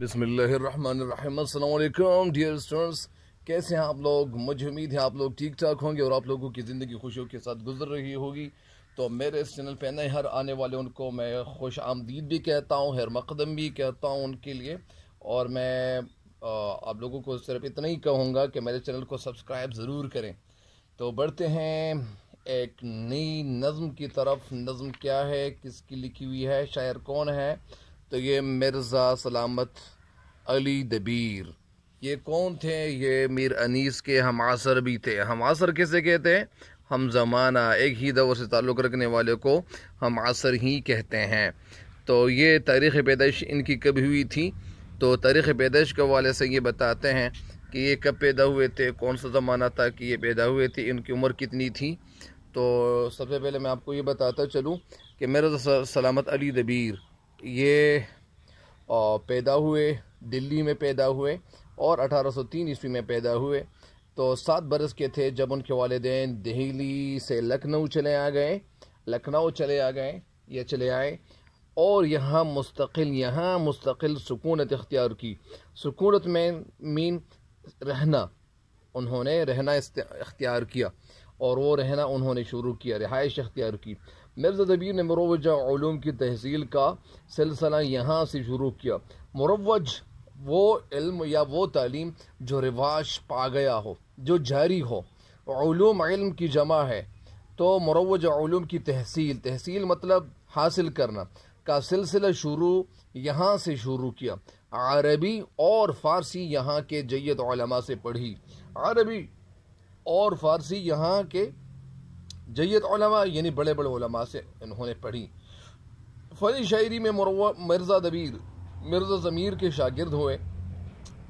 बसमिलकुम dear students कैसे हैं आप लोग मुझे उम्मीद है आप लोग ठीक ठाक होंगे और आप लोगों की ज़िंदगी खुशियों के साथ गुजर रही होगी तो मेरे इस चैनल पर नए हर आने वाले उनको मैं खुश आमदीद भी कहता हूँ हर मकदम भी कहता हूँ उनके लिए और मैं आप लोगों को सिर्फ इतना ही कहूँगा कि मेरे चैनल को सब्सक्राइब ज़रूर करें तो बढ़ते हैं एक नई नज़म की तरफ नज़म क्या है किसकी लिखी हुई है शायर कौन है तो ये मिर्ज़ा सलामत अली दबीर ये कौन थे ये मीर अनीस के हम आसर भी थे हम आसर किसे कहते हैं हम ज़माना एक ही दौर से ताल्लुक़ रखने वाले को हम आसर ही कहते हैं तो ये तारीख़ पैदाइश इनकी कब हुई थी तो तारीख़ पैदाइश के वाले से ये बताते हैं कि ये कब पैदा हुए थे कौन सा ज़माना था कि ये पैदा हुए थे इनकी उम्र कितनी थी तो सबसे पहले मैं आपको ये बताता चलूँ कि मेरा सलामत अली दबीर ये पैदा हुए दिल्ली में पैदा हुए और 1803 ईस्वी में पैदा हुए तो सात बरस के थे जब उनके वालदेन दिल्ली से लखनऊ चले आ गए लखनऊ चले आ गए या चले आए और यहाँ मुस्तकिल यहाँ मुस्तकिल सुकूनत इख्तियार की सुकूनत में मीन रहना उन्होंने रहना इख्तियार किया और वो रहना उन्होंने शुरू किया रिहाइश अख्तियार की मिर्ज़ा दबीर ने मरोवजा की तहसील का सिलसिला यहाँ से शुरू किया मरोवज वो इल्म या वो तालीम जो रिवाज पा गया हो जो जारी हो ूम इल्म की जमा है तो मरवज ूम की तहसील तहसील मतलब हासिल करना का सिलसिला शुरू यहाँ से शुरू किया अरबी और फ़ारसी यहाँ के जैत से पढ़ी अरबी और फ़ारसी यहाँ के जैत यानी बड़े बड़े से इन्होंने पढ़ी फ़नी शायरी में मरवा मिर्ज़ा दबीर मिर्ज़ा ज़मीर के शागिर्द हुए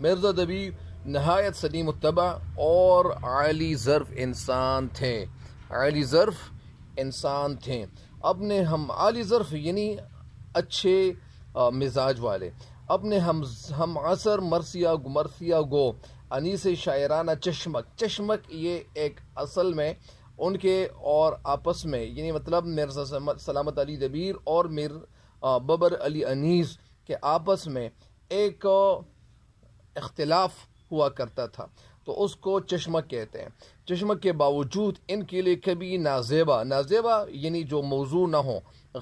मिर्ज़ा दबी नहायत सलीम उतबा और आली ज़र्फ़ इंसान थे आली ज़र्फ़ इंसान थे अपने हम आली ज़र्फ़ यानी अच्छे मिजाज वाले अपने हम हम असर मरसिया मरसिया गो अनीस शायराना चश्मक चश्मक ये एक असल में उनके और आपस में यानी मतलब मिर्ज़ा सलामत अली दबीर और मिर बबर अली अनीस के आपस में एक इख्तलाफ हुआ करता था तो उसको चश्मा कहते हैं चश्मा के बावजूद इनके लिए कभी नाजेबा नाजेबा यानी जो मौजू ना हो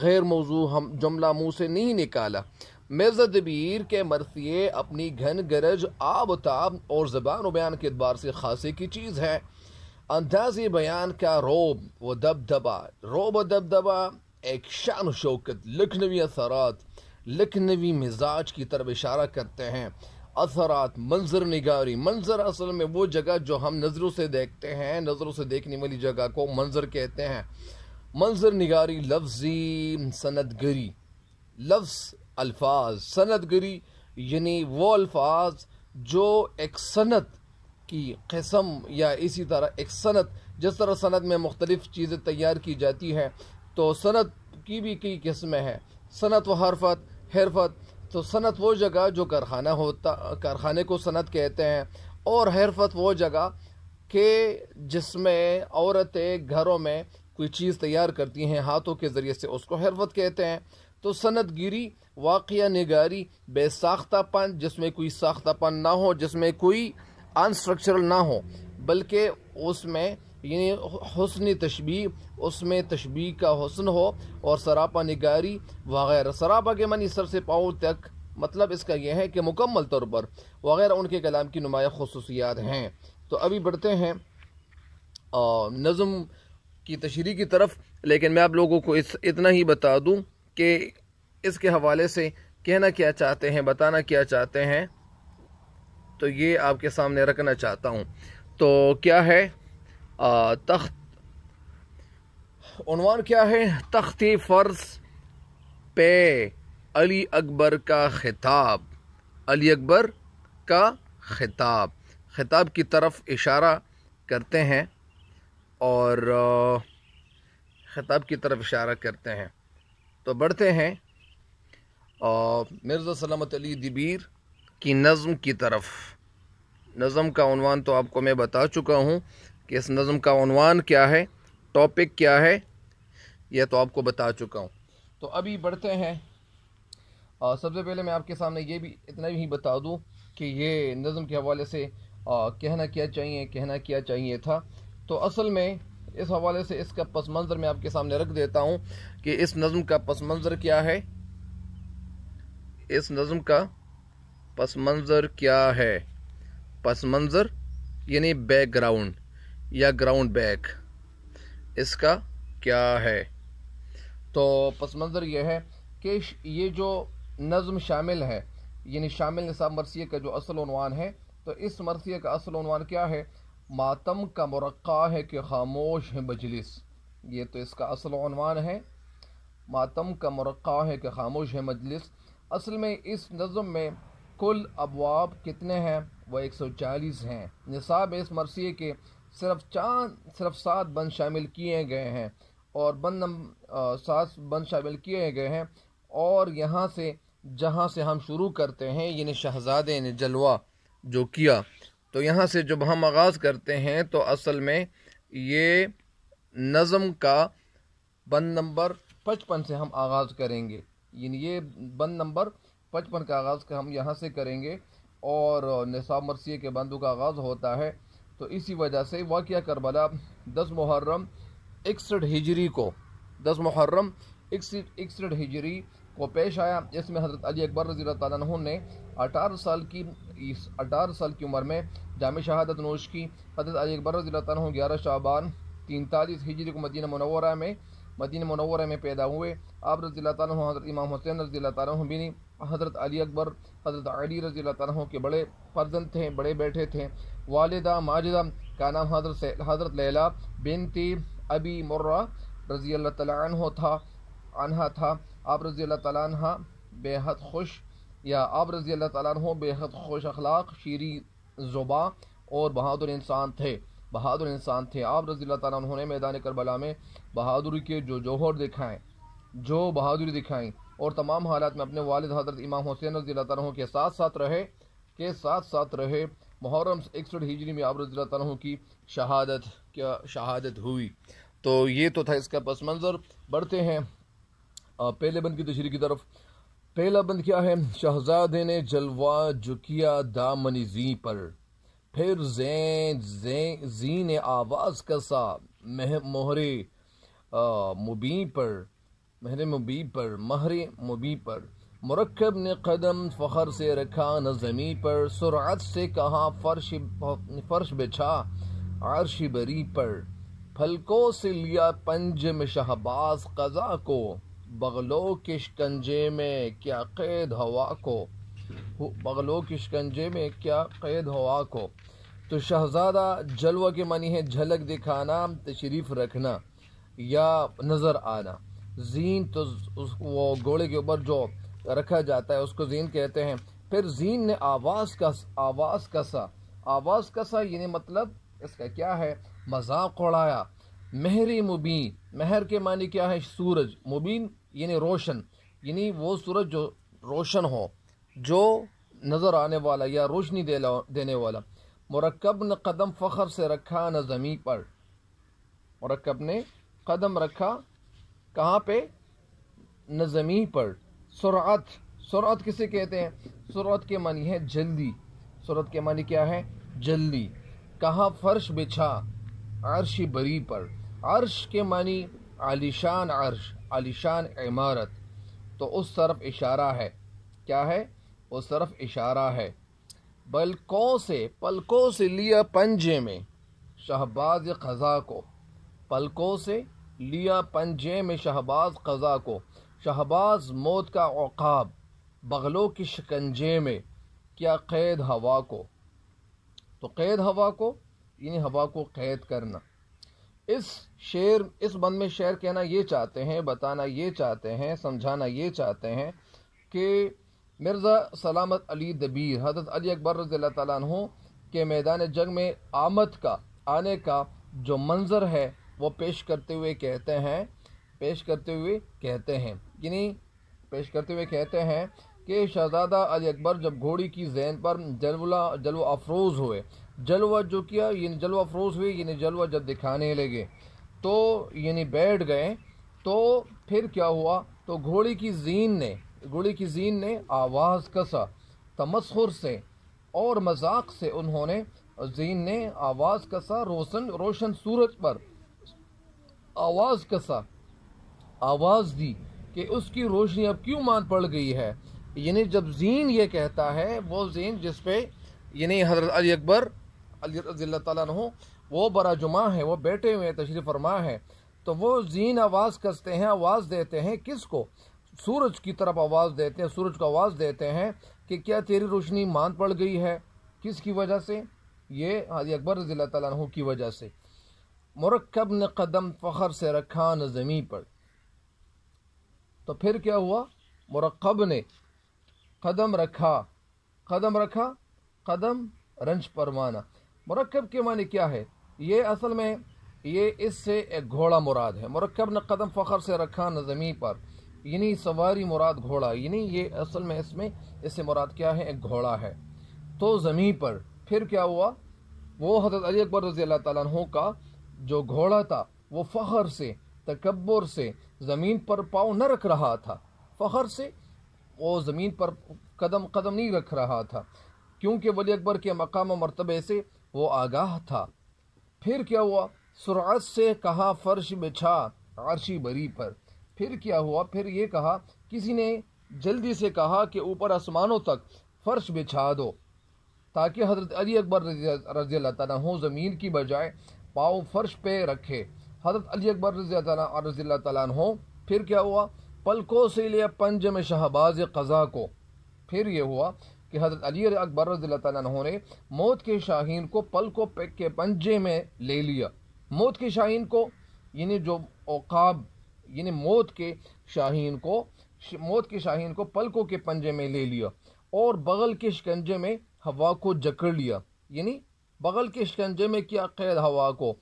गैर मौजू हम जुमला मुँह से नहीं निकाला मिर्जा दबीर के मरसिए अपनी घन गरज आब ताब और ज़बान बयान के अतबार से खासे की चीज़ है अंदाजी बयान का रोब व दबदबा रोब व दबदबा एक शान शौकत लखनवी असरात लखनवी मिजाज की तरफ इशारा करते हैं असरात मंजर निगारी मंजर असल में वो जगह जो हम नज़रों से देखते हैं नज़रों से देखने वाली जगह को मंजर कहते हैं मंजर निगारी लफ्जी सनदगरी लफ्स अल्फाज सनदगरी यानी वो अल्फाज जो एक सनत की कसम या इसी तरह एक सनत जिस तरह सनत में मुख्तलिफ़ चीज़ें तैयार की जाती हैं तो सनत की भी कई किस्में हैं सनत व हरफत हरफत तो सनत वो जगह जो कारखाना होता कारखाने को सनत कहते हैं और हरफत वो जगह के जिसमें औरतें घरों में कोई चीज़ तैयार करती हैं हाथों के ज़रिए से उसको हरफत कहते हैं तो सनत गिरी वाक़ निगारी बेसाख्तापन जिसमें कोई साख्तापन ना हो जिसमें कोई अनस्ट्रक्चरल ना हो बल्कि उसमें यानी हसन तशबी उसमें तशबी का हसन हो और सरापा निगारी वगैरह सरापा के मनी सर से पाओ तक मतलब इसका यह है कि मुकम्मल तौर पर वगैरह उनके कलाम की नुमाया खसूसियात हैं तो अभी बढ़ते हैं नज़म की तशरी की तरफ लेकिन मैं आप लोगों को इस इतना ही बता दूँ कि इसके हवाले से कहना क्या चाहते हैं बताना क्या चाहते हैं तो ये आपके सामने रखना चाहता हूँ तो क्या है तख्तवान क्या है तख्ती फ़र्ज पे अली अकबर का खिताब अली अकबर का खिताब खिताब की तरफ इशारा करते हैं और खिताब की तरफ इशारा करते हैं तो बढ़ते हैं मिर्ज़ा सलामत अली दिबीर की नज़म की तरफ नज़म का उनवान तो आपको मैं बता चुका हूँ कि इस नज़म का अनवान क्या है टॉपिक क्या है यह तो आपको बता चुका हूँ तो अभी बढ़ते हैं और सबसे पहले मैं आपके सामने ये भी इतना भी बता दूँ कि ये नज़म के हवाले से आ, कहना क्या चाहिए कहना क्या चाहिए था तो असल में इस हवाले से इसका पस मंज़र मैं आपके सामने रख देता हूँ कि इस नज़म का पस मंज़र क्या है इस नज़म का पस मंज़र क्या है पस मंज़र यानी बैकग्राउंड या ग्राउंड बैक इसका क्या है तो पस मंज़र यह है कि ये जो नज़म शामिल है यानी शामिल निसाब मरसी का जो असलवान है तो इस मरसिए का असलवान क्या है मातम का मरक़ा है कि खामोश है मजलिस ये तो इसका असलवान है मातम का मरक़ा है कि खामोश है मजलिस असल में इस नज़म में कुल अबवाब कितने हैं वह 140 हैं निसाब इस मरसी के सिर्फ चार सिर्फ सात बंद शामिल किए गए हैं और बंद सात बंद शामिल किए गए हैं और यहाँ से जहाँ से हम शुरू करते हैं यानी शहजादे ने जलवा जो किया तो यहाँ से जब हम आगाज़ करते हैं तो असल में ये नज़म का बंद नंबर पचपन से हम आगाज़ करेंगे यानी ये बंद नंबर पचपन का आगाज़ हम यहाँ से करेंगे और निसाब मरसी के बंदों का आगाज़ होता है तो इसी वजह से वाक़ करबला दस मुहर्रम इकसठ हिजरी को दस मुहर्रम इकसठ हिजरी को पेश आया जिसमें हज़रत अली अकबर रजी तु ने अठारह साल की इस अठारह साल की उम्र में जाम शहादत नोश की हज़रत अली अकबर रजी तु ग्यारह शाहबान तैंतालीस हिजरी को मदीन मनवरा में मदीन मनवरा में पैदा हुए आप रजी तु हज़रत इमाम हुसैन रजील तु भी हज़रत अली अकबर हज़रत अली रजी तहों के बड़े फर्जन थे बड़े बैठे थे वालदा माजदा का नाम हज़रत हज़रत लैला बिनती अबी मुर्रा रजी तहों था अनहा था आप रजी तहा बेहद खुश या आप रजी तहों बेहद खुश अखलाक शीरी ज़ुबा और बहादुर इंसान थे बहादुर इंसान थे आप रजी तहों मैदान करबला में बहादुरी के जो जौहर दिखाएँ जो बहादुरी दिखाएँ और तमाम हालात में अपने वालद हज़रत इमाम हुसैन रजील्ह के साथ साथ रहे के साथ साथ रहे मुहर्रम इकसठ हिजरी में आप रजील्ह की शहादत क्या शहादत हुई तो ये तो था इसका पस मंज़र बढ़ते हैं पहले बंद की तशरी की तरफ पहला बंद क्या है शहजादे ने जलवा जुकिया दामनी जी पर फिर जैन जैन जी ने आवाज़ कसा मोहरे मुबी पर महर मुबी पर महर मुबी पर मरकब ने कदम फ़खर से रखा न जमी पर सुरात से कहा फर्श फर्श बिछा आरश बरी पर फलकों से लिया पंज में शहबाज कज़ा को बगलो के शिकंजे में क्या कैद हवा को बगलो के शिकंजे में क्या कैद हवा को तो शहजादा जलवा के मानी है झलक दिखाना तशरीफ़ रखना या नज़र आना जीन तो उस वो घोड़े के ऊपर जो रखा जाता है उसको जीन कहते हैं फिर जीन ने आवाज़ कस आवाज़ कसा आवाज़ कसा यानी मतलब इसका क्या है मजाक उड़ाया महरी मुबीन महर के मानी क्या है सूरज मुबीन यानी रोशन यानी वो सूरज जो रोशन हो जो नज़र आने वाला या रोशनी देने वाला मरकब ने कदम फ़खर से रखा न जमी पर मरकब ने कदम रखा कहाँ पे नजमी पर सुरात सुरात किसे कहते हैं सुरात के मानी है जल्दी सुरत के मानी क्या है जल्दी कहाँ फर्श बिछा अर्श बरी पर अर्श के मानी आलिशान अर्श आलिशान इमारत तो उस तरफ इशारा है क्या है उस तरफ इशारा है बलकों से पलकों से लिया पंजे में शहबाज खजा को पलकों से लिया पंजे में शहबाज कज़ा को शहबाज मौत का औकाब बगलों की शिकंजे में क्या कैद हवा को तो कैद हवा को यानी हवा को कैद करना इस शेर इस बंद में शेर कहना ये चाहते हैं बताना ये चाहते हैं समझाना ये चाहते हैं कि मिर्ज़ा सलामत अली दबीर हजरत अली अकबर रज़ी तु के मैदान जंग में आमद का आने का जो मंज़र है वो पेश करते हुए कहते हैं पेश करते हुए कहते हैं यानी पेश करते हुए कहते हैं कि शहजादा अली अकबर जब घोड़ी की जैन पर जलवला जलवा अफरोज़ हुए जलवा जो किया यानी जलवा अफरोज़ हुए यानी जलवा जब दिखाने लगे तो यानी बैठ गए तो फिर क्या हुआ तो घोड़ी की जीन ने घोड़ी की जीन ने आवाज़ कसा तमस्खुर से और मजाक से उन्होंने जीन ने आवाज़ कसा रोशन रोशन सूरज पर आवाज़ कसा आवाज़ दी कि उसकी रोशनी अब क्यों मान पड़ गई है यानी जब जीन ये कहता है वो जीन जिस पे यानी हजरत अली अकबर तु वो बरा जुमा है वो बैठे हुए हैं तशरीफ़ फरमा है तो वो जीन आवाज़ कसते हैं आवाज़ देते हैं किस को सूरज की तरफ आवाज़ देते हैं सूरज को आवाज़ देते हैं कि क्या तेरी रोशनी मान पड़ गई है किसकी वजह से ये अली अकबर रजील्ला तु की वजह से मरकब ने कदम फ़खर से रखा न ज़मीं पर तो फिर क्या हुआ मरकब ने कदम रखा कदम रखा कदम रंज पर माना मरकब के माने क्या है ये असल में ये इससे एक घोड़ा मुराद है मरकब ने कदम फ़खर से रखा न ज़मीं पर यानी सवारी मुराद घोड़ा यानी ये असल में इसमें इससे मुराद क्या है एक घोड़ा है तो ज़मीं पर फिर क्या हुआ वो हज़रत अली अकबर रज़ी अल्लाह तु का जो घोड़ा था वो फखर से तकबर से ज़मीन पर पाँव न रख रहा था फखर से वो ज़मीन पर कदम कदम नहीं रख रहा था क्योंकि वली अकबर के मकाम मरतबे से वो आगाह था फिर क्या हुआ सुरात से कहा फर्श बिछा आरशी बरी पर फिर क्या हुआ फिर ये कहा किसी ने जल्दी से कहा कि ऊपर आसमानों तक फ़र्श बिछा दो ताकि हज़रत अली अकबर रजी अल्लाह तु ज़मीन की बजाय पाँव फर्श पे रखे हज़रत अली अकबर रज़ी तु फिर क्या हुआ पलकों से लिया पंज में शहबाज कज़ा को फिर ये हुआ कि हज़रत अली अकबर रज़ी तु ने मौत के शाहीन को पलकों पे के पंजे में ले लिया मौत के शाहीन को यानी जो औकाब यानी मौत के शाहीन को मौत के शाहीन को पलकों के पंजे में ले लिया और बगल के शिकंजे में हवा को जकड़ लिया यानी बगल के शिकंजे में किया कैद हवा को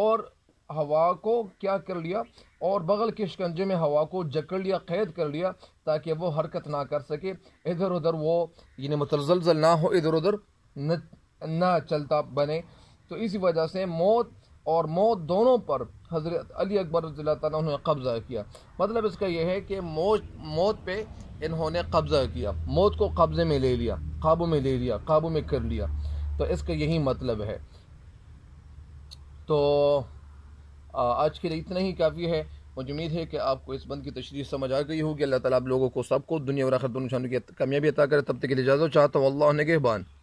और हवा को क्या कर लिया और बगल के शिकंजे में हवा को जकड़ लिया कैद कर लिया ताकि वो हरकत ना कर सके इधर उधर वो यानी मुतजलजल ना हो इधर उधर न ना चलता बने तो इसी वजह से मौत और मौत दोनों पर हज़रत अली अकबर ने कब्ज़ा किया मतलब इसका यह है कि मौत मौत पे इन्होंने कब्ज़ा किया मौत को कब्ज़े में ले लिया काबू में ले लिया काबू में कर लिया तो इसका यही मतलब है तो आज के लिए इतना ही काफ़ी है मुझे उम्मीद है कि आपको इस बंद की तशरी समझ आ गई होगी अल्लाह ताला आप लोगों को सबको दुनिया और आखिर दोनों की कामयाबी अता करे तब तक के लिए इजाज़त चाहता हूँ अल्लाह बान